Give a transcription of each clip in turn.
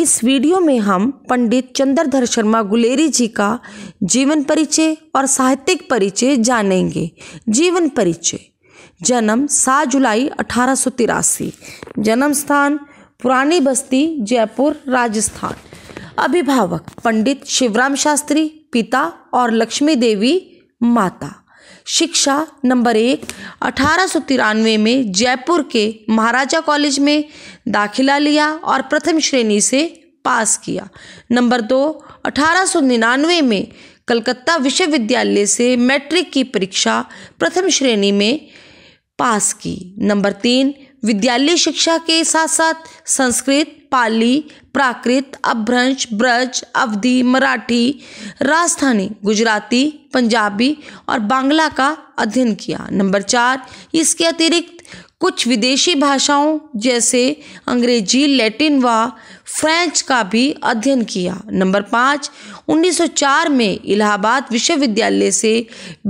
इस वीडियो में हम पंडित चंद्रधर शर्मा गुलेरी जी का जीवन परिचय और साहित्यिक परिचय जानेंगे जीवन परिचय जन्म सात जुलाई अठारह जन्म स्थान पुरानी बस्ती जयपुर राजस्थान अभिभावक पंडित शिवराम शास्त्री पिता और लक्ष्मी देवी माता शिक्षा नंबर एक अठारह में जयपुर के महाराजा कॉलेज में दाखिला लिया और प्रथम श्रेणी से पास किया नंबर दो अठारह में कलकत्ता विश्वविद्यालय से मैट्रिक की परीक्षा प्रथम श्रेणी में पास की नंबर तीन विद्यालय शिक्षा के साथ साथ संस्कृत पाली प्राकृत अभ्रंश ब्रज अवधि मराठी राजस्थानी गुजराती पंजाबी और बांग्ला का अध्ययन किया नंबर चार इसके अतिरिक्त कुछ विदेशी भाषाओं जैसे अंग्रेजी लैटिन व फ्रेंच का भी अध्ययन किया नंबर पाँच 1904 में इलाहाबाद विश्वविद्यालय से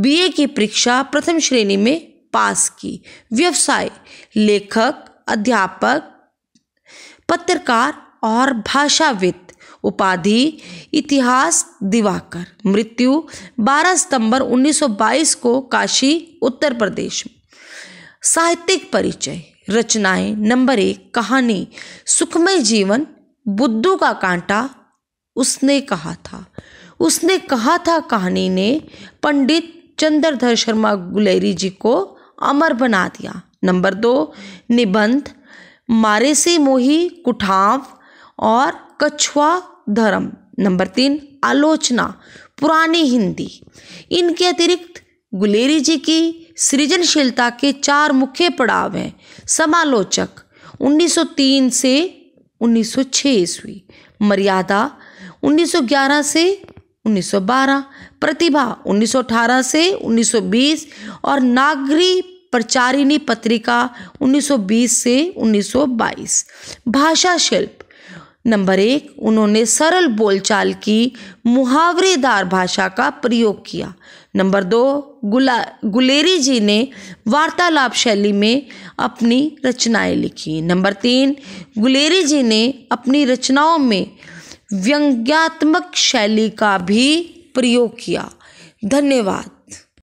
बीए की परीक्षा प्रथम श्रेणी में पास की व्यवसाय लेखक अध्यापक पत्रकार और भाषाविद उपाधि इतिहास दिवाकर मृत्यु 12 सितंबर 1922 को काशी उत्तर प्रदेश में साहित्यिक परिचय रचनाएं नंबर एक कहानी सुखमय जीवन बुद्धू का कांटा उसने कहा था उसने कहा था कहानी ने पंडित चंद्रधर शर्मा गुलेरी जी को अमर बना दिया नंबर दो निबंध मारे से मोही कुठाव और कछुआ धर्म नंबर तीन आलोचना पुरानी हिंदी इनके अतिरिक्त गुलेरी जी की सृजनशीलता के चार मुख्य पड़ाव हैं समालोचक 1903 से 1906 ईस्वी मर्यादा 1911 से 1912 प्रतिभा 1918 से 1920 और नागरी प्रचारिणी पत्रिका 1920 से 1922 भाषा शिल्प नंबर एक उन्होंने सरल बोलचाल की मुहावरेदार भाषा का प्रयोग किया नंबर दो गुला गुलेरी जी ने वार्तालाप शैली में अपनी रचनाएं लिखी नंबर तीन गुलेरी जी ने अपनी रचनाओं में व्यंग्यात्मक शैली का भी प्रयोग किया धन्यवाद